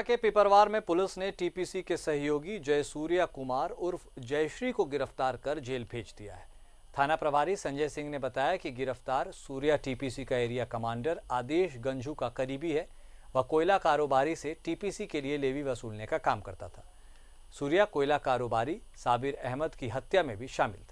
के पिपरवार में पुलिस ने टीपीसी के सहयोगी जयसूर्या कुमार उर्फ जयश्री को गिरफ्तार कर जेल भेज दिया है थाना प्रभारी संजय सिंह ने बताया कि गिरफ्तार सूर्या टीपीसी का एरिया कमांडर आदेश गंजू का करीबी है वह कोयला कारोबारी से टीपीसी के लिए लेवी वसूलने का काम करता था सूर्या कोयला कारोबारी साबिर अहमद की हत्या में भी शामिल था